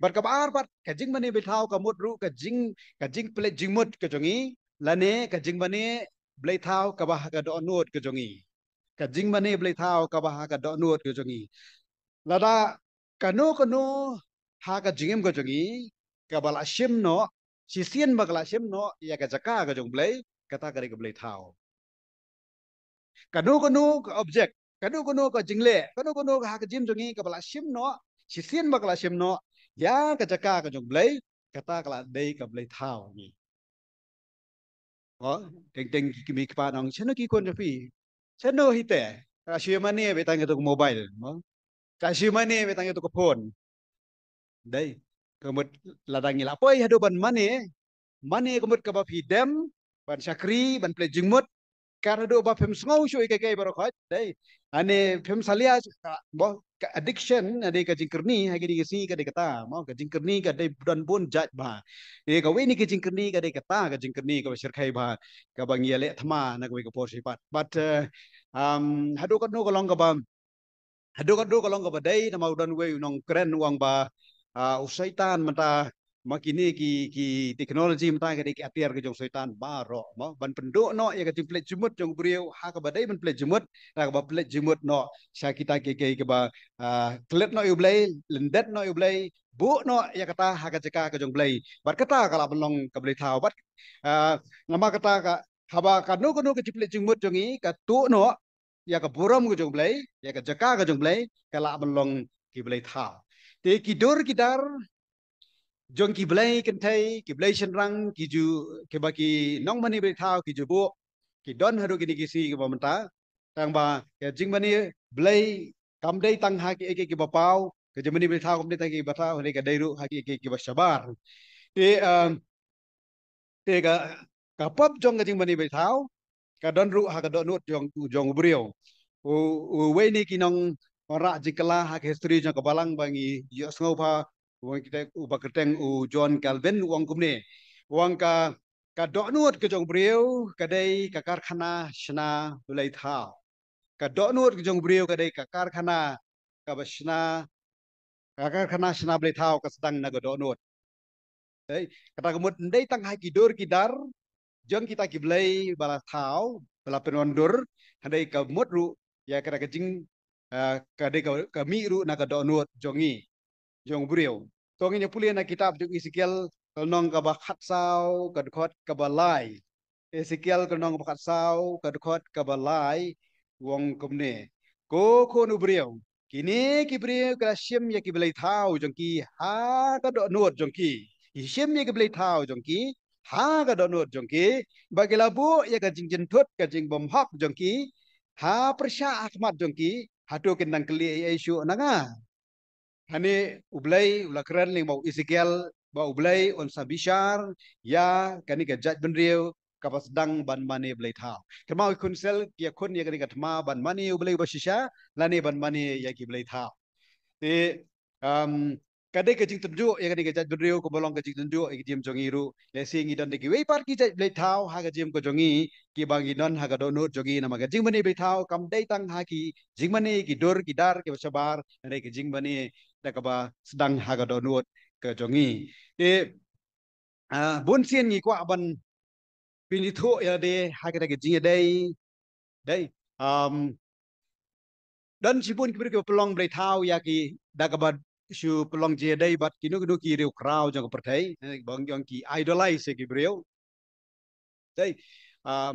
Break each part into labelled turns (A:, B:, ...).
A: But kabar bat kajing mani bitau kamut ru kajing kajing pelet jingmut kejongi lane kajing mani blei thau kabah ka do nuot kejongi. Kajing mani blei thau kabah ka do nuot kejongi. Lada kanu kanu ha ka jingem kejongi kabala shim no sisian bagala shim no ya ka jaka ka jong blei kata kari ka blei thau. Kanu kanu ka object kanu kanu ka jingle kanu kanu ka ha ka jim jongi kabala shim no sisian bagala shim no ยังก็จะกล้ากันจงเบลยกัตากลาดได้กับเบลยเท่านี้อ๋อเด็กๆก็มีกปานองฉันกี่คนจะพี่ฉันโน้ฮิตเต้ชิวมันเนี่ยไปตั้งยตัวโมบอยมั้งกาชิวมันเนี่ยไปตั้งยตัวกโฟนได้ก็มดลาดังยี่ลาปพราะยาดูบันมันเนี่ยมันเนี่ยก็มดกับบพี่เดมบันชักรีบันเพลีจึงมด cara do ba phem sngau shoi kai kai bar khoi dai ane phem salia bo addiction ade ka jingkerni ha gi gi si ka de kata mo ka jingkerni ka dai don bun jat ba e ka we ni ka jingkerni ka de kata ka jingkerni ka shir khai ba ka bang ye le thma na ka we ka por si pat but uh, um ha do ka no ka long ka ba ha do ka do ka long ka ba dai na ma don we nong kren wang ba uh, ah, usaitan mata makini ki ki teknologi mentai ke dek atiar ke jong setan baro mo ban pendo no ya ke template jumut jong briau ha ke badai ban plet jumut ra ha, ke plet jumut no sya kita ke ke ke ba ah, klet no yublai lendet no yublai bu no ya kata ha ke jeka ke jong blai bar kata kala belong ke blai tau bat ah, ngama kata ka haba kanu kanu ke plet jumut jong i ka tu no ya ke buram ke jong blai ya ke jeka ke jong blai kala belong ke blai tau Tekidur kidar จงกิบเลยกันไทยกิบเลยชันรังกิจูเคบากีน้องมันนี่ไปเท้ากิจูบวกกิดอนฮารุกินิกิซีกับมันตาต่างบ่าเจิงมันนี่เบลยกำได้ตั้งหากิเอกกิบเปล่าก็จะมันนี่ไปเท้ากับได้ตั้งกิบเท้าเฮนี่ก็ได้รู้หากิเอกกิบฉบารเอ่อเตกะกับปับจงกับจิงมันนี่ไปเท้าก็ดอนรู้หากดอนนวดจงจงเบรียวอูอูเวนี่กินองรักจิกลาหากฮิสตอรีจังกับบาลังบางีเยอะสงบพา wang kita ubah bakerteng u John Calvin wang kumne wang ka ka donut ke jong brew ka dei ka karkhana shna lai tha ka donut ke jong brew ka dei ka karkhana ka bashna ka karkhana shna lai tha ka sedang na ga donut ei kata kemut ndei tang hai ki dor ki dar jong kita ki blai bala thao bala penon dor ka mut ru ya kata ke jing ka dei eh, ka mi ru na ka donut jongi ยงบุเรียวตังเงี้ยผู้เรียนในกิตาบจึงอิสิเกลกระนองกับบักเศร้ากระดคดกับบะลายอิสิเกลกระนองกับบักเศร้ากระดคดกับบะลายวงกุมเน่โกโคนุบเรียวกินีกิบเรียวกระชิมยากิบเลยเท้าจงกีหากระโดดนวดจงกีชิมยากิบเลยเท้าจงกีหากระโดดนวดจงกีบากิลาบุยากระจิงจันทุดกระจิงบอมฮักจงกีหาประชาอัคมัดจงกีฮาดูกินนังเกลียไอชูนังอ่ะ hani ublay ulakran ning bau Ezekiel ba ublay on sabishar ya kani ka jaj ben riu dang ban mani ublay tha kama ko kun sel kia kun ya kani ka ban mani ublay ba shisha la ban mani ya ki blay tha te um kada ya ya ha ha ke jing tunjo ya kada ke jing dreo ko bolong ke jing tunjo ek jim jong iru le sing idon de ki wei par ki jai le thao ha ga jim ko jong i ki bang i non ha ga dono jong i na ma ga jing bani be thao kam dai tang ha ki jing bani ki dor ki dar ke sabar re ke jing bani da ka ba sdang ha ga dono ke jong i e a bun sian ngi ko aban pin i tho ya de ha ga ke jing ya dai dai um dan sipun ki bri ko pelong bre thao ya ki da ka ba ชูปลองเจได้บัดกินุกนุกีเรียวคราวจังกับประเทศบางอย่างกีไอดอลไลเซกิเรียวได้อา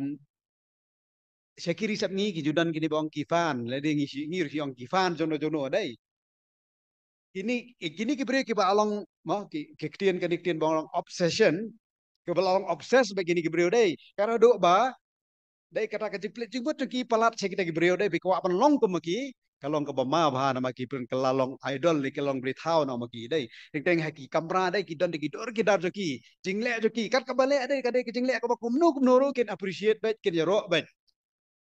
A: เชคิริสับงี้กิจุดันกินีบางกีฟานและดิงี้งี้รือยองกีฟานจนโนจนโนได้กินี่กินี่กิเรียวกี่บ้าลองมั้งกิเกตียนกันกิเกตียนบางลองออฟเซชันกับบ้าลองออฟเซสแบบกินี่กิเรียวได้การะดูบ้าได้กระตากจิ้งเปลือกจิ้งบดจังกีพลัดเชคิตากิเรียวได้ไปกว่าปันลองกุมกี้กลองกับบ่มาพานมากีเป็นกลาลองไอดอลนี่กลองบริเท่านมากีได้เด็กๆให้กีกำราได้กีดันกีดอร์กีดาจกีจิงแหล่จกีกัดกับเล่ได้กันได้กจิงแหล่ก็บอกคุณนู้คุณนู้รู้กันอัพเรชเชตเบ็ดกันยารอเบ็ด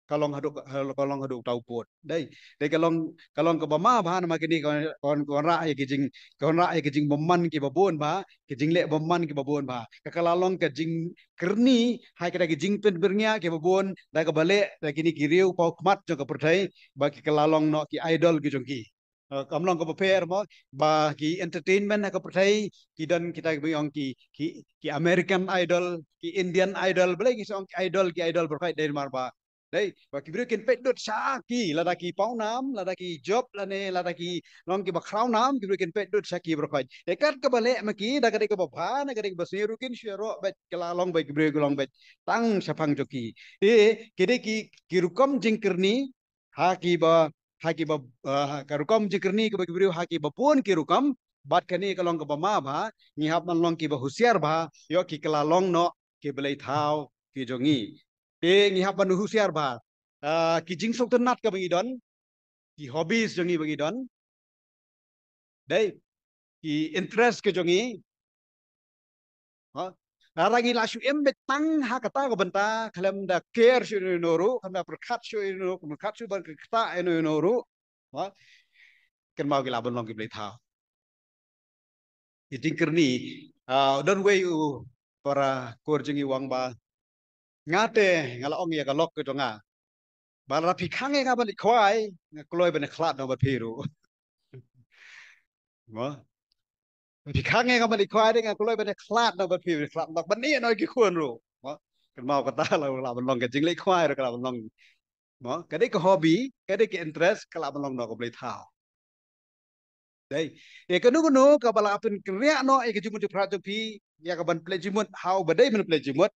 A: kalong haduk kalong haduk tau pot dai dai kalong kalong ke bama bahan mak ni kon kon ra ye kijing kon ra ye kijing boman ki babon ba kijing le boman ki babon ba ka kalong ke jing kerni hai ke jing pen bernya ke babon dai ke bale dai kini kiriu pau kmat jo ke perthai ba ki kalong no ki idol ki jong ki eh, kamlong ke pair ba ba ki entertainment ke perthai ki dan kita ke yong ki ki American idol ki Indian idol bale ki song idol ki idol berkait dari marba đấy bagi cái việc pet phải đốt xa kỳ là đặc nam là đặc job là nè là đặc kỳ long kỳ bạc khao nam cái việc kiện phải đốt xa kỳ bạc khoai để cắt cái bờ lẽ mà kỳ đặc cái bờ phá này cái bờ xuyên rukin xuyên rộ bạch cái là long bạch cái việc long kerukam tăng xa phăng cho kỳ thế cái đấy kỳ kỳ rukom chính kỳ ní hạ kỳ long cái bờ ma bha nhị hấp mà long kỳ yo kỳ cái là long nọ ke ngi hap banu husiar ba ki jing sok tenat ka bangi don ki hobbies jongi bangi don dai ki interest ke jongi ha ragi la shu em bet tang ha kata ko benta khalem da care shu no ru kham da prakhat shu no ru prakhat shu ban ka kata eno no ru ha ken mau ki la bon long ki ble tha ki ding ker don way u para kor jongi wang ba ngate ngala ong ya galok ke tonga bala pi khange ka bali khwai kloi bane khlat no ba phiru mo pi khange ka bali khwai de ka kloi bane khlat no ba phiru khlat nok ban ni noi ki khuen ru mo kan mau kata la la ban long ke jing le khwai ro ka ban long mo ka de ka hobby ka de ki interest ka la ban long no ko blei thao dai e ka nu nu ka bala apin kriya no e ka jumu ju phra ju pi ya ka ban plejimut how ba dai men plejimut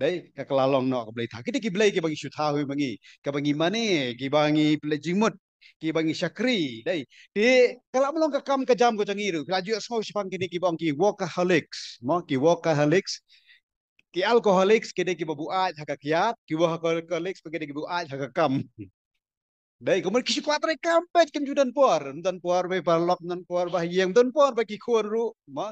A: dai ka kelalong nok ka belai tha kiti ki belai ki bagi syutha hui bagi ka bagi mane ki bagi pelajimut ki bagi syakri dai ti kala melong ka kam ka jam ko changi ru laju so sipang kini ki bagi workaholics mo ki workaholics ki alcoholics kini ki babu aj ha ka kiat ki workaholics kede ki babu aj ha ka kam dai kumur ki syukwa tre kam pe kin judan puar dan puar be balok, dan puar bah yeng dan puar bagi khuan ru mo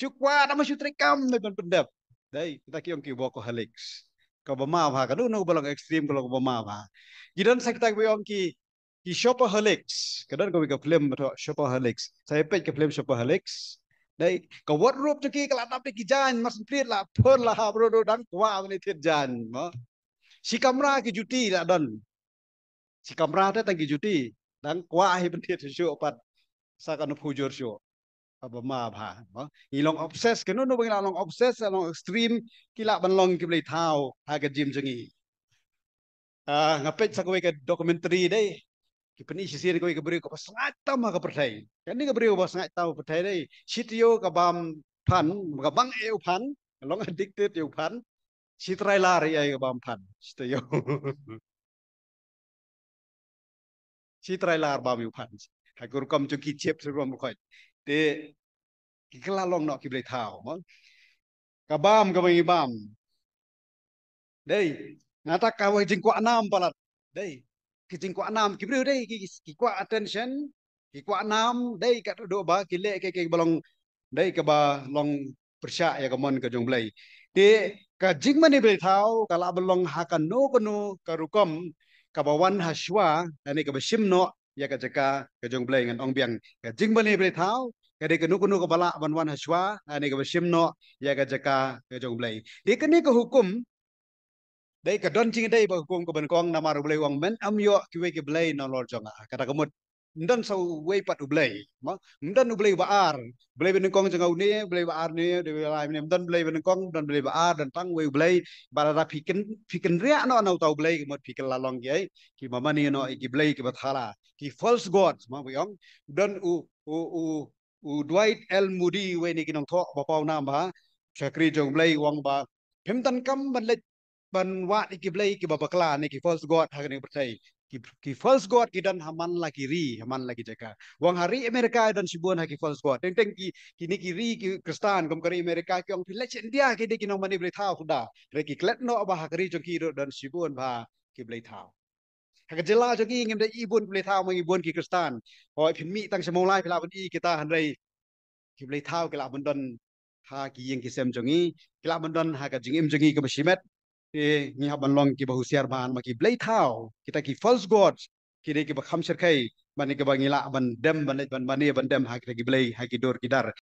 A: syukwa ma syutre kam dan pendap dai kita kiong ki boko helix ka ba ma ba ha. ka dunu balang ekstrim kalau ba ma ba gidan sakta ki kiong ki ki shopa helix ka dan ko ka film to shopa helix sai pe ka film shopa helix dai ka what rope to ki kala tap ki jan mas plit la phor la ha bro dan kwa ni thit jan ma ha. si kamra ki juti la dan si kamra ta ki juti Dang kwa hi bentit shu opat sakan phujor shu bermaaf ha. Ini long obses, kena nu bagi lah, long obses, lah, long ekstrim, kila ban long kibli tau, ha ke gym jengi. Ah, ngapet sakwe ke dokumentari deh. Kipun isi sini kau ikut beri kau pasangat tau mah kepercai. Kan ni kau beri kau pasangat tau kepercai deh. Sitio kabam pan, kabang eu pan, long addicted eu pan. Sitrai lari ay kabam pan, sitio. Sitrai lari bami pan. Hai guru kau mencuci cip sebelum kau. ตกิกลาล่องเนาะกิบเลยเท้ามังกะบ้ามกะไม่บ้ามเด้งาตากาวจิงกว่าน้ำปลัดเด้กิจิงกว่าน้ำกิบเรือได้กิกว่า attention กิกว่าน้ำได้กัดดูบ้ากิเล่กิกบลองได้กะบ้าลองปรชาอย่างกมันกะจงเลยตกะจิงมันนี่เปเท้าก็ลาบลองหากันโนกนูกะรุกอมกะบวันหัชวาและนี่กะบชิมเนาะยากจะกากระจงเบลงกันองเบียงกระจิงเบลีเบลเท้ากระดิกนุกนุกบลาวันวันหัชวาอันนี้ก็เป็นชิมเนาะยากจะกากระจงเบลีอีกนี้ก็หุกุมได้กระดอนจิงได้บอกหุกุมก็เป็นกองนามารุเบลีวังเหม็นอัมโยกิเวกิเบลีนอลลอร์จงะกระดักมุด ndan sau wei pat u blei ma ndan u blei baar blei ben kong jang ni blei baar ni de lai ni ndan blei ben kong ndan blei baar dan tang wei blei bara ra pikin pikin ria no no tau blei ki mot pikin la long ye ki mama ni no ki blei ki bathala ki false gods ma yong dan u u u u dwight l moody wei ni kinong tho ba pau nam ba chakri jong blei wang ba pemtan kam ban le ban wa ki blei ki ba bakla ni ki false god ha ni pertai ki false god ki dan haman la ki ri haman la ki jaka wang hari amerika dan sibuan ha lah ki false god teng teng ki ki ni ki ri ki kristan kom kari amerika ki ong pilech india ki de ki nong mani blai thau khuda re ki klet no ba ha kari jong ki ro dan sibuan ba ki blai thau ha ka jela jong ki ngem de ibun blai thau mang ibun ki kristan hoi pin mi tang semong lai pila bun i kita han rei ki blai thau ki la bun don ha ki yeng ki sem jong i ki la bun don ha ka jing im jong i ka shimet Eh, ni haban long ki bahu siar ban maki blay thao kita ki false god ki ne ki kham sir kai bani ki bangila ban dem ban ban ban dem ha ki blay ha ki dor ki dar